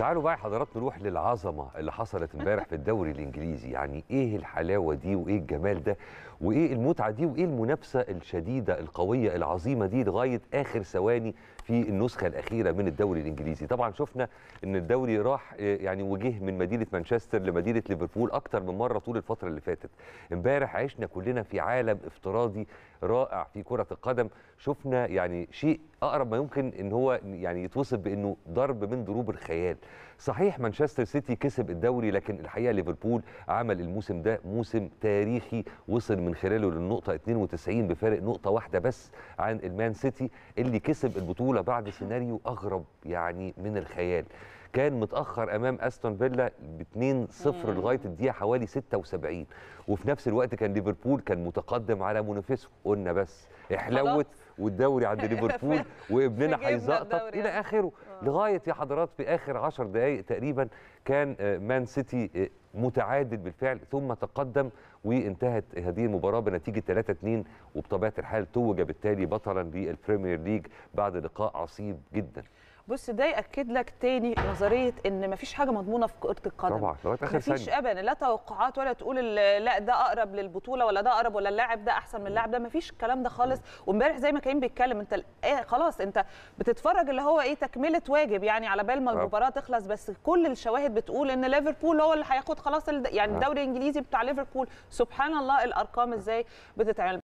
تعالوا بقى حضرات نروح للعظمه اللي حصلت امبارح في الدوري الانجليزي يعني ايه الحلاوه دي وايه الجمال ده وايه المتعه دي وايه المنافسه الشديده القويه العظيمه دي لغايه اخر ثواني في النسخه الاخيره من الدوري الانجليزي طبعا شفنا ان الدوري راح آه، يعني وجه من مدينه مانشستر لمدينه ليفربول اكتر من مره طول الفتره اللي فاتت امبارح عشنا كلنا في عالم افتراضي رائع في كره القدم شفنا يعني شيء اقرب ما يمكن ان هو يعني يتوصف بانه ضرب من ضروب الخيال صحيح مانشستر سيتي كسب الدوري لكن الحقيقه ليفربول عمل الموسم ده موسم تاريخي وصل من خلاله للنقطه 92 بفارق نقطه واحده بس عن المان سيتي اللي كسب البطوله بعد سيناريو اغرب يعني من الخيال كان متاخر امام استون فيلا ب 2-0 لغايه الدقيقه حوالي 76 وفي نفس الوقت كان ليفربول كان متقدم على منافسه قلنا بس احلوت والدوري عند ليفربول وابننا هيزقطط الى يعني. اخره آه. لغايه يا حضرات في اخر 10 دقائق تقريبا كان آه، مان سيتي آه، متعادل بالفعل ثم تقدم وانتهت هذه المباراه بنتيجه 3-2 وبطبيعه الحال توج بالتالي بطلا للبريمير ليج بعد لقاء عصيب جدا بص ده ياكد لك تاني نظريه ان مفيش حاجه مضمونه في كره القدم طبعا لغايه اخر مفيش ثانيه ابدا لا توقعات ولا تقول لا ده اقرب للبطوله ولا ده اقرب ولا اللاعب ده احسن من اللاعب ده مفيش الكلام ده خالص وامبارح زي ما كريم بيتكلم انت إيه، خلاص انت بتتفرج اللي هو ايه تكمله واجب يعني على بال ما آه. المباراه تخلص بس كل الشواهد بتقول ان ليفربول هو اللي هياخد خلاص يعني آه. الدوري الانجليزي بتاع ليفربول سبحان الله الارقام ازاي بتتعمل